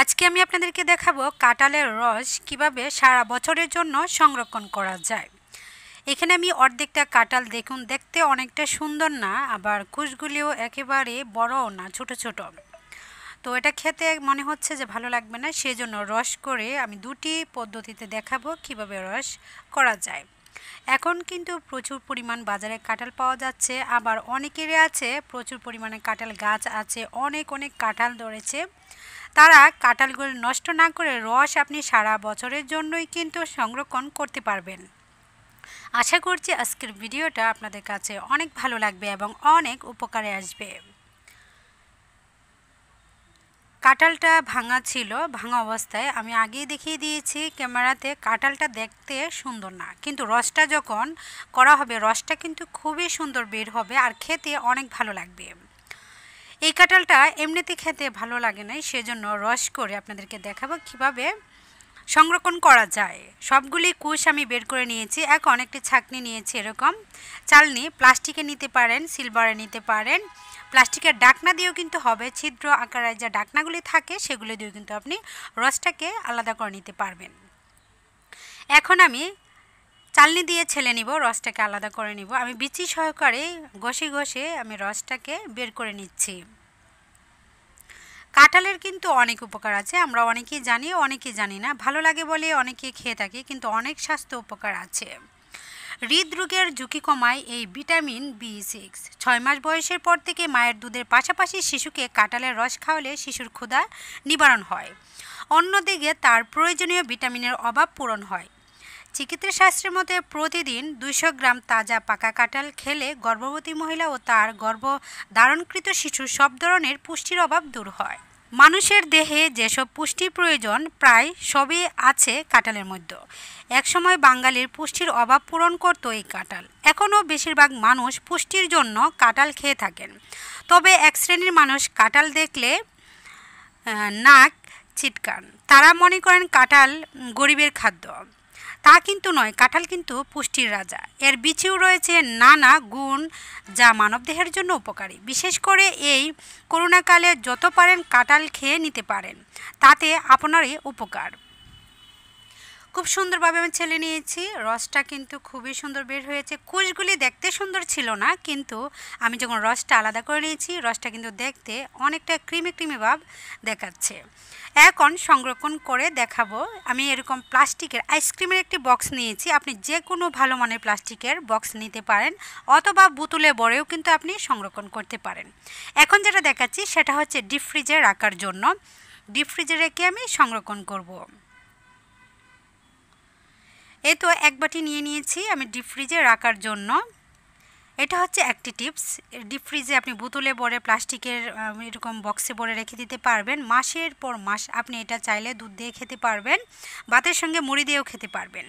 আজকে আমি আপনাদেরকে দেখাবো কাঁঠালের রস কিভাবে সারা বছরের জন্য সংরক্ষণ করা যায় এখানে আমি অর্ধেকটা কাঁঠাল দেখুন দেখতে অনেকটা সুন্দর না আবার কুশগুলিও একেবারে বড়ও না ছোট ছোট তো এটা খেতে মনে হচ্ছে যে ভালো লাগবে না সেজন্য রস করে আমি দুটি পদ্ধতিতে দেখাবো কিভাবে রস করা যায় এখন কিন্তু প্রচুর পরিমাণ বাজারে কাঁঠাল পাওয়া যাচ্ছে আবার অনেকেরই আছে প্রচুর পরিমাণে কাঁঠাল গাছ আছে অনেক অনেক কাঁঠাল ধরেছে তারা কাঁঠালগুলো নষ্ট না করে রস আপনি সারা বছরের জন্যই কিন্তু সংরক্ষণ করতে পারবেন আশা করছি আজকের ভিডিওটা আপনাদের কাছে অনেক ভালো লাগবে এবং অনেক উপকারে আসবে কাঁঠালটা ভাঙা ছিল ভাঙা অবস্থায় আমি আগেই দেখিয়ে দিয়েছি ক্যামেরাতে কাঁঠালটা দেখতে সুন্দর না কিন্তু রসটা যখন করা হবে রসটা কিন্তু খুবই সুন্দর বের হবে আর খেতে অনেক ভালো লাগবে এই কাঁঠালটা এমনিতে খেতে ভালো লাগে নাই সেজন্য রস করে আপনাদেরকে দেখাবো কীভাবে সংরক্ষণ করা যায় সবগুলি কুশ আমি বের করে নিয়েছি এখন একটি ছাকনি নিয়েছি এরকম চালনি প্লাস্টিকে নিতে পারেন সিলভারে নিতে পারেন প্লাস্টিকের ডাকনা দিয়েও কিন্তু হবে ছিদ্র আকারে যে ডাকনাগুলি থাকে সেগুলি দিয়েও কিন্তু আপনি রসটাকে আলাদা করে নিতে পারবেন এখন আমি চালনি দিয়ে ছেলে নিব রসটাকে আলাদা করে নিব আমি বিচি সহকারে ঘষে ঘষে আমি রসটাকে বের করে নিচ্ছি কাঁঠালের কিন্তু অনেক উপকার আছে আমরা অনেকেই জানি অনেকে জানি না ভালো লাগে বলে অনেকে খেয়ে থাকি কিন্তু অনেক স্বাস্থ্য উপকার আছে হৃদরোগের ঝুঁকি কমায় এই ভিটামিন বি সিক্স ছয় মাস বয়সের পর থেকে মায়ের দুধের পাশাপাশি শিশুকে কাঁঠালের রস খাওয়ালে শিশুর ক্ষুধা নিবারণ হয় অন্যদিকে তার প্রয়োজনীয় ভিটামিনের অভাব পূরণ হয় চিকিৎসাশাস্ত্রের মতে প্রতিদিন দুইশো গ্রাম তাজা পাকা কাঁঠাল খেলে গর্ভবতী মহিলা ও তার গর্ভ ধারণকৃত শিশু সব ধরনের পুষ্টির অভাব দূর হয় মানুষের দেহে যেসব পুষ্টি প্রয়োজন প্রায় সবই আছে কাঁঠালের মধ্যে একসময় বাঙালির পুষ্টির অভাব পূরণ করতো এই কাঁঠাল এখনও বেশিরভাগ মানুষ পুষ্টির জন্য কাঁঠাল খেয়ে থাকেন তবে এক শ্রেণীর মানুষ কাঁঠাল দেখলে নাক ছিটকান তারা মনে করেন কাঁঠাল গরিবের খাদ্য তা কিন্তু নয় কাঁঠাল কিন্তু পুষ্টির রাজা এর বিচেও রয়েছে নানা গুণ যা মানবদেহের জন্য উপকারী বিশেষ করে এই করোনাকালে যত পারেন কাঁঠাল খেয়ে নিতে পারেন তাতে আপনারই উপকার খুব সুন্দরভাবে আমি ছেলে নিয়েছি রসটা কিন্তু খুবই সুন্দর বের হয়েছে কুশগুলি দেখতে সুন্দর ছিল না কিন্তু আমি যখন রসটা আলাদা করে নিয়েছি রসটা কিন্তু দেখতে অনেকটা ক্রিমি ক্রিমি ভাব দেখাচ্ছে এখন সংরক্ষণ করে দেখাবো আমি এরকম প্লাস্টিকের আইসক্রিমের একটি বক্স নিয়েছি আপনি যে কোনো ভালো মানের প্লাস্টিকের বক্স নিতে পারেন অথবা বোতলে বড়েও কিন্তু আপনি সংরক্ষণ করতে পারেন এখন যেটা দেখাচ্ছি সেটা হচ্ছে ডিপ ফ্রিজে রাখার জন্য ডিপ ফ্রিজে রেখে আমি সংরক্ষণ করব এই তো এক বাটি নিয়ে নিয়েছি আমি ডিপ ফ্রিজে রাখার জন্য এটা হচ্ছে একটি টিপস ডিপ ফ্রিজে আপনি বোতলে ভরে প্লাস্টিকের এরকম বক্সে ভরে রেখে দিতে পারবেন মাসের পর মাস আপনি এটা চাইলে দুধ দিয়ে খেতে পারবেন ভাতের সঙ্গে মুড়ি দিয়েও খেতে পারবেন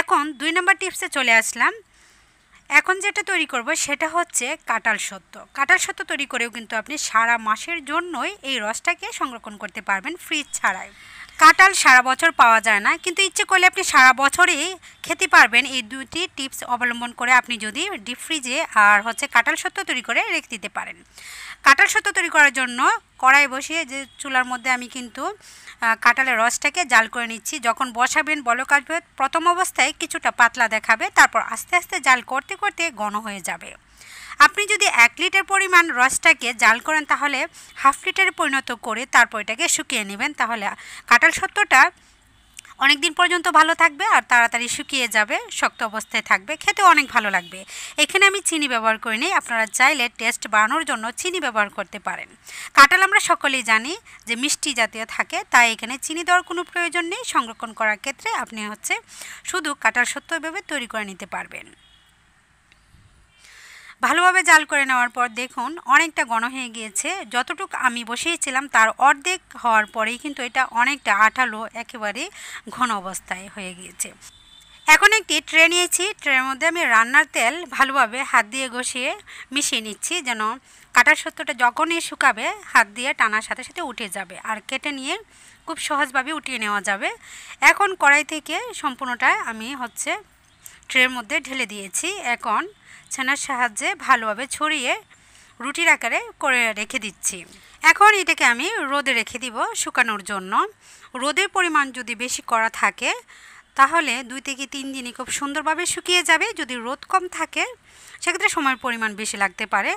এখন দুই নম্বর টিপসে চলে আসলাম এখন যেটা তৈরি করব সেটা হচ্ছে কাটাল সত্য কাটাল সত্য তৈরি করেও কিন্তু আপনি সারা মাসের জন্যই এই রসটাকে সংরক্ষণ করতে পারবেন ফ্রিজ ছাড়াই কাঁঠাল সারা বছর পাওয়া যায় না কিন্তু ইচ্ছে করলে আপনি সারা বছরই খেতে পারবেন এই দুটি টিপস অবলম্বন করে আপনি যদি ডিপ ফ্রিজে আর হচ্ছে কাঁঠাল সত্য তৈরি করে রেখে দিতে পারেন কাঁঠাল সত্য তৈরি করার জন্য কড়াই বসিয়ে যে চুলার মধ্যে আমি কিন্তু কাঁঠালের রসটাকে জাল করে নিচ্ছি যখন বসাবেন বলক কাটবে প্রথম অবস্থায় কিছুটা পাতলা দেখাবে তারপর আস্তে আস্তে জাল করতে করতে ঘন হয়ে যাবে আপনি যদি এক লিটার পরিমাণ রসটাকে জাল করেন তাহলে হাফ লিটারে পরিণত করে তারপর এটাকে শুকিয়ে নেবেন তাহলে কাঁঠাল সত্ত্বটা অনেক দিন পর্যন্ত ভালো থাকবে আর তাড়াতাড়ি শুকিয়ে যাবে শক্ত অবস্থায় থাকবে খেতে অনেক ভালো লাগবে এখানে আমি চিনি ব্যবহার করি নিই আপনারা চাইলে টেস্ট বাড়ানোর জন্য চিনি ব্যবহার করতে পারেন কাঁঠাল আমরা সকলেই জানি যে মিষ্টি জাতীয় থাকে তাই এখানে চিনি দেওয়ার কোনো প্রয়োজন নেই সংরক্ষণ করার ক্ষেত্রে আপনি হচ্ছে শুধু কাঁঠাল সত্যভাবে এভাবে তৈরি করে নিতে পারবেন ভালোভাবে জাল করে নেওয়ার পর দেখুন অনেকটা ঘন হয়ে গিয়েছে যতটুকু আমি বসিয়েছিলাম তার অর্ধেক হওয়ার পরেই কিন্তু এটা অনেকটা আঠালো একেবারে ঘন অবস্থায় হয়ে গিয়েছে এখন একটি ট্রে নিয়েছি ট্রের মধ্যে আমি রান্নার তেল ভালোভাবে হাত দিয়ে ঘষিয়ে মিশিয়ে নিচ্ছি যেন কাটার সত্যটা যখনই শুকাবে হাত দিয়ে টানার সাথে সাথে উঠে যাবে আর কেটে নিয়ে খুব সহজভাবে উঠিয়ে নেওয়া যাবে এখন কড়াই থেকে সম্পূর্ণটা আমি হচ্ছে ট্রের মধ্যে ঢেলে দিয়েছি এখন ছানার সাহায্যে ভালোভাবে ছড়িয়ে রুটির আকারে করে রেখে দিচ্ছি এখন এটাকে আমি রোদে রেখে দিব শুকানোর জন্য রোদের পরিমাণ যদি বেশি করা থাকে তাহলে দুই থেকে তিন দিনই খুব সুন্দরভাবে শুকিয়ে যাবে যদি রোদ কম থাকে সেক্ষেত্রে সময়ের পরিমাণ বেশি লাগতে পারে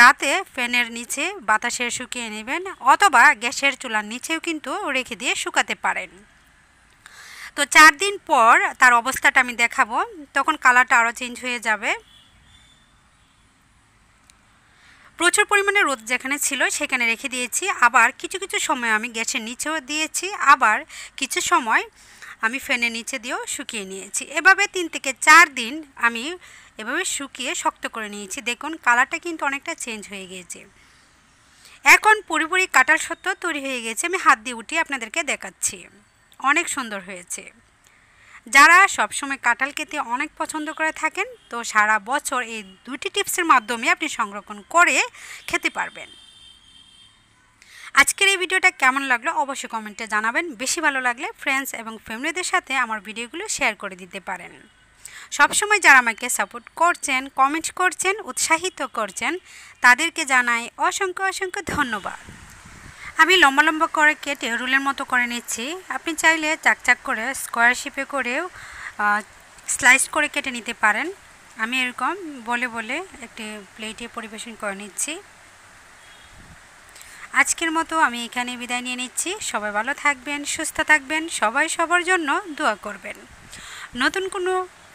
রাতে ফ্যানের নিচে বাতাসে শুকিয়ে নেবেন অথবা গ্যাসের চুলার নিচেও কিন্তু রেখে দিয়ে শুকাতে পারেন তো চার দিন পর তার অবস্থাটা আমি দেখাবো তখন কালারটা আরও চেঞ্জ হয়ে যাবে প্রচুর পরিমাণে রোদ যেখানে ছিল সেখানে রেখে দিয়েছি আবার কিছু কিছু সময় আমি গ্যাসের নিচেও দিয়েছি আবার কিছু সময় আমি ফ্যানের নিচে দিয়েও শুকিয়ে নিয়েছি এভাবে তিন থেকে চার দিন আমি এভাবে শুকিয়ে শক্ত করে নিয়েছি দেখুন কালারটা কিন্তু অনেকটা চেঞ্জ হয়ে গিয়েছে এখন পুরোপুরি কাটার সত্ত্বেও তৈরি হয়ে গেছে আমি হাত দিয়ে উঠিয়ে আপনাদেরকে দেখাচ্ছি অনেক সুন্দর হয়েছে যারা সবসময় কাঁঠাল খেতে অনেক পছন্দ করে থাকেন তো সারা বছর এই দুটি টিপসের মাধ্যমে আপনি সংরক্ষণ করে খেতে পারবেন আজকের এই ভিডিওটা কেমন লাগলো অবশ্যই কমেন্টে জানাবেন বেশি ভালো লাগলে ফ্রেন্ডস এবং ফ্যামিলিদের সাথে আমার ভিডিওগুলো শেয়ার করে দিতে পারেন সবসময় যারা আমাকে সাপোর্ট করছেন কমেন্ট করছেন উৎসাহিত করছেন তাদেরকে জানাই অসংখ্য অসংখ্য ধন্যবাদ আমি লম্বা লম্বা করে কেটে রুলের মতো করে নিচ্ছি আপনি চাইলে চাক চাক করে স্কোয়ার শেপে করেও স্লাইস করে কেটে নিতে পারেন আমি এরকম বলে বলে একটি প্লেটে পরিবেশন করে নিচ্ছি আজকের মতো আমি এখানে বিদায় নিয়ে নিচ্ছি সবাই ভালো থাকবেন সুস্থ থাকবেন সবাই সবার জন্য দোয়া করবেন নতুন কোনো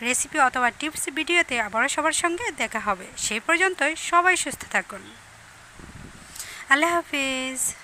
রেসিপি অথবা টিপস ভিডিওতে আবারও সবার সঙ্গে দেখা হবে সেই পর্যন্তই সবাই সুস্থ থাকুন আল্লাহ হাফিজ